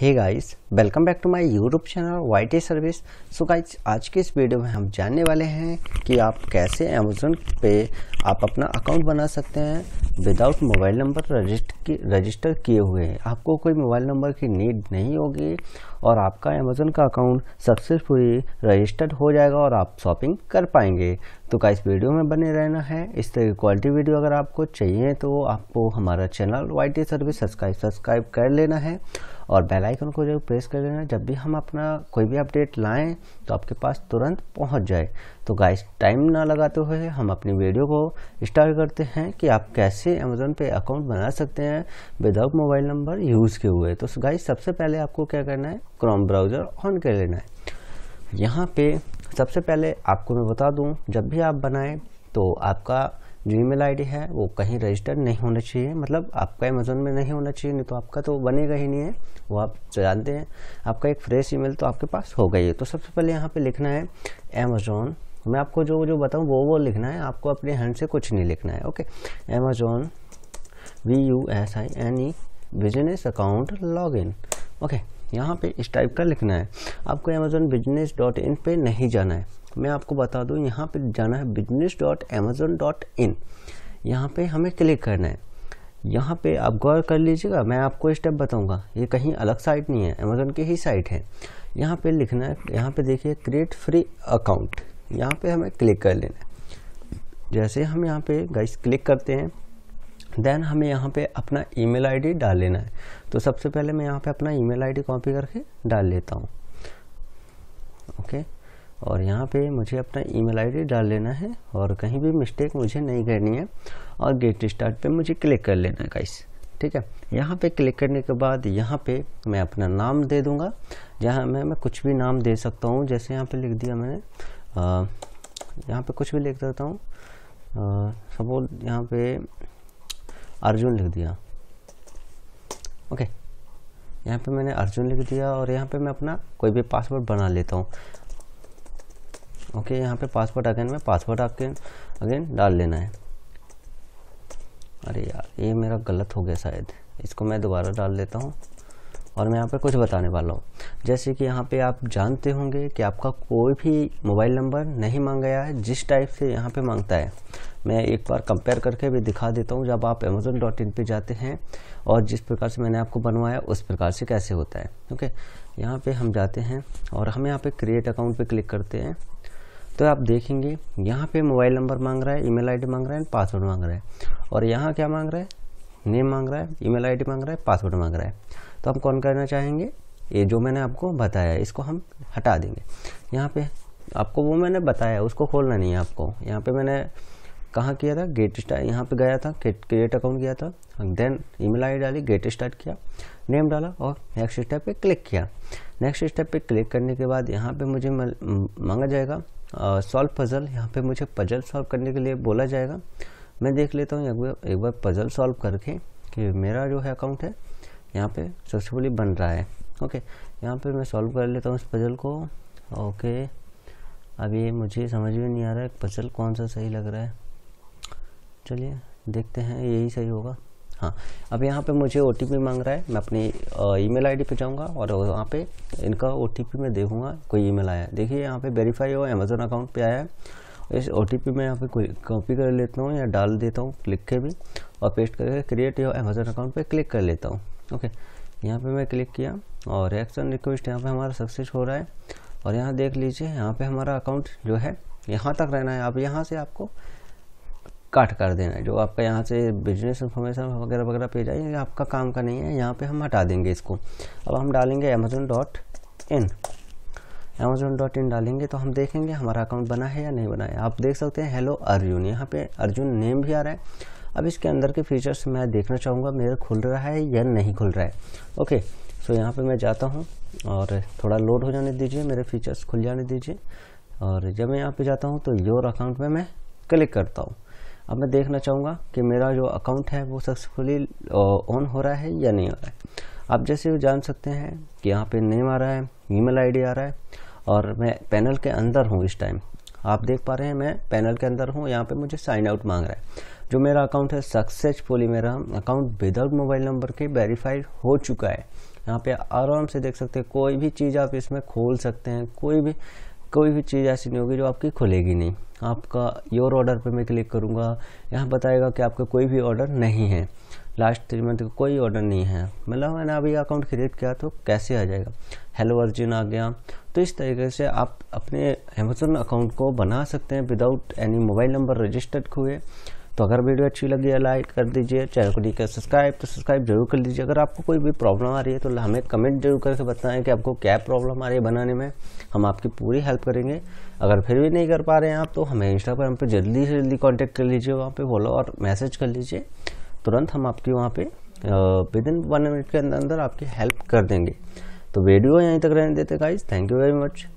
है guys welcome back to my YouTube channel Y T service so guys आज के इस वीडियो में हम जानने वाले हैं कि आप कैसे अमेजोन पे आप अपना अकाउंट बना सकते हैं without mobile number register register किए हुए आपको कोई मोबाइल नंबर की नीड नहीं होगी और आपका अमेजोन का अकाउंट सक्सेसफुली रजिस्टर्ड हो जाएगा और आप शॉपिंग कर पाएंगे तो का इस वीडियो में बने रहना है इस तरह की क्वालिटी वीडियो अगर आपको चाहिए तो आपको हमारा channel Y T service subscribe subscribe कर लेना है और बेल आइकन को जो प्रेस कर देना जब भी हम अपना कोई भी अपडेट लाएं तो आपके पास तुरंत पहुंच जाए तो गाइस टाइम ना लगाते हुए हम अपनी वीडियो को स्टार्ट करते हैं कि आप कैसे अमेजोन पे अकाउंट बना सकते हैं विदाउट मोबाइल नंबर यूज़ किए हुए तो गाइस सबसे पहले आपको क्या करना है क्रोम ब्राउज़र ऑन कर लेना है यहाँ पर सबसे पहले आपको मैं बता दूँ जब भी आप बनाएँ तो आपका जो ईमेल आईडी है वो कहीं रजिस्टर नहीं होना चाहिए मतलब आपका अमेजोन में नहीं होना चाहिए नहीं तो आपका तो बनेगा ही नहीं है वो आप जानते हैं आपका एक फ्रेश ईमेल तो आपके पास होगा ही तो सबसे पहले यहाँ पर लिखना है अमेजोन मैं आपको जो जो बताऊँ वो वो लिखना है आपको अपने हैंड से कुछ नहीं लिखना है okay Amazon V U S I N E business account log in okay यहाँ पे इस टाइप का लिखना है आपको अमेजोन बिजनेस डॉट इन पर नहीं जाना है मैं आपको बता दूँ यहाँ पर जाना है business dot Amazon dot in यहाँ पर हमें क्लिक करना है यहाँ पे आप गौर कर लीजिएगा मैं आपको स्टेप बताऊँगा ये कहीं अलग साइट नहीं है अमेजोन की ही साइट है यहाँ पे लिखना है यहाँ पे देखिए क्रिएट फ्री अकाउंट यहाँ पे हमें क्लिक कर लेना है जैसे हम यहाँ पे गाइस क्लिक करते हैं देन हमें यहाँ पे अपना ईमेल आईडी डाल लेना है तो सबसे पहले मैं यहाँ पे अपना ईमेल आईडी कॉपी करके डाल लेता हूँ ओके और यहाँ पे मुझे अपना ईमेल आईडी डाल लेना है और कहीं भी मिस्टेक मुझे नहीं करनी है और गेट स्टार्ट पे मुझे क्लिक कर लेना है गाइस ठीक है यहाँ पे क्लिक करने के बाद यहाँ पे मैं अपना नाम दे दूँगा जहाँ मैं मैं कुछ भी नाम दे सकता हूँ जैसे यहाँ पर लिख दिया मैंने यहाँ पर कुछ भी लिख देता हूँ सपोज यहाँ पे अर्जुन लिख दिया ओके यहाँ पे मैंने अर्जुन लिख दिया और यहाँ पे मैं अपना कोई भी पासवर्ड बना लेता हूँ ओके यहाँ पे पासवर्ड अगेन में पासवर्ड आपके अगेन डाल लेना है अरे यार ये मेरा गलत हो गया शायद इसको मैं दोबारा डाल लेता हूँ और मैं यहाँ पर कुछ बताने वाला हूँ जैसे कि यहाँ पे आप जानते होंगे कि आपका कोई भी मोबाइल नंबर नहीं मांग गया है जिस टाइप से यहाँ पे मांगता है मैं एक बार कंपेयर करके भी दिखा देता हूँ जब आप अमेजोन डॉट इन पर जाते हैं और जिस प्रकार से मैंने आपको बनवाया उस प्रकार से कैसे होता है ओके यहाँ पर हम जाते हैं और हम यहाँ पर क्रिएट अकाउंट पर क्लिक करते हैं तो आप देखेंगे यहाँ पर मोबाइल नंबर मांग रहा है ई मेल मांग रहा है पासवर्ड मांग रहा है और यहाँ क्या मांग रहा है नेम मांग रहा है ईमेल आईडी मांग रहा है पासवर्ड मांग रहा है तो हम कौन करना चाहेंगे ये जो मैंने आपको बताया इसको हम हटा देंगे यहाँ पे आपको वो मैंने बताया उसको खोलना नहीं है आपको यहाँ पे मैंने कहाँ किया था गेट स्टार्ट यहाँ पे गया था क्रिएट अकाउंट किया था देन ईमेल आई डाली गेट स्टार्ट किया नेम डाला और नेक्स्ट स्टेप पे क्लिक किया नेक्स्ट स्टेप पे क्लिक करने के बाद यहाँ पे मुझे मांगा जाएगा सॉल्व पज़ल यहाँ पे मुझे पज़ल सॉल्व करने के लिए बोला जाएगा मैं देख लेता हूँ एक बार पज़ल सॉल्व करके कि मेरा जो है अकाउंट है यहाँ पे सक्सेसफुली बन रहा है ओके यहाँ पे मैं सॉल्व कर लेता हूँ इस पजल को ओके अब ये मुझे समझ में नहीं आ रहा है पजल कौन सा सही लग रहा है चलिए देखते हैं यही सही होगा हाँ अब यहाँ पे मुझे ओ मांग रहा है मैं अपनी ईमेल आईडी पे जाऊँगा और वहाँ पे इनका ओ मैं देखूँगा कोई ईमेल आया है देखिए यहाँ पे वेरीफाई हो अमेजोन अकाउंट पे आया है इस ओ मैं यहाँ पे कॉपी कर लेता हूँ या डाल देता हूँ क्लिक के भी और पेस्ट करके क्रिएट योर अमेजोन अकाउंट पर क्लिक कर लेता हूँ ओके यहाँ पे मैं क्लिक किया और एक्शन रिक्वेस्ट यहाँ पे हमारा सक्सेस हो रहा है और यहाँ देख लीजिए यहाँ पे हमारा अकाउंट जो है यहाँ तक रहना है आप यहाँ से आपको काट कर देना है जो आपका यहाँ से बिजनेस इन्फॉर्मेशन वगैरह वगैरह पे आई आपका काम का नहीं है यहाँ पे हम हटा देंगे इसको अब हम डालेंगे Amazon dot in Amazon dot in डालेंगे तो हम देखेंगे हमारा अकाउंट बना है या नहीं बना है आप देख सकते हैं हेलो अर्जुन यहाँ पे अर्जुन नेम भी आ रहा है अब इसके अंदर के फीचर्स मैं देखना चाहूँगा मेरा खुल रहा है या नहीं खुल रहा है ओके सो यहाँ पर मैं जाता हूँ और थोड़ा लोड हो जाने दीजिए मेरे फीचर्स खुल जाने दीजिए और जब मैं यहाँ पर जाता हूँ तो योर अकाउंट में मैं क्लिक करता हूँ अब मैं देखना चाहूँगा कि मेरा जो अकाउंट है वो सक्सेसफुली ऑन uh, हो रहा है या नहीं हो रहा है आप जैसे जान सकते हैं कि यहाँ पे नेम आ रहा है ईमेल आईडी आ रहा है और मैं पैनल के अंदर हूँ इस टाइम आप देख पा रहे हैं मैं पैनल के अंदर हूँ यहाँ पे मुझे साइन आउट मांग रहा है जो मेरा अकाउंट है सक्सेसफुली मेरा अकाउंट विदाउट मोबाइल नंबर के वेरीफाइड हो चुका है यहाँ पे आराम से देख सकते हैं कोई भी चीज़ आप इसमें खोल सकते हैं कोई भी कोई भी चीज़ ऐसी नहीं होगी जो आपकी खुलेगी नहीं आपका योर ऑर्डर पे मैं क्लिक करूँगा यहाँ बताएगा कि आपका कोई भी ऑर्डर नहीं है लास्ट थ्री मंथ का कोई ऑर्डर नहीं है मतलब मैंने अभी अकाउंट क्रिएट किया तो कैसे आ जाएगा हेलो वर्जिन आ गया तो इस तरीके से आप अपने अमेजोन अकाउंट को बना सकते हैं without any mobile number registered हुए तो अगर वीडियो अच्छी लगी है लाइक कर दीजिए चैनल को ठीक है सब्सक्राइब तो सब्सक्राइब जरूर कर लीजिए अगर आपको कोई भी प्रॉब्लम आ रही है तो हमें कमेंट जरूर करके बताएं कि आपको क्या प्रॉब्लम आ रही है बनाने में हम आपकी पूरी हेल्प करेंगे अगर फिर भी नहीं कर पा रहे हैं आप तो हमें इंस्टाग्राम पर जल्दी से जल्दी कॉन्टैक्ट कर लीजिए वहाँ पर फॉलो और मैसेज कर लीजिए तुरंत हम आपकी वहाँ पे विद इन वन मिनट के अंदर अंदर आपकी हेल्प कर देंगे तो वीडियो यहीं तक रहने देते guys thank you very much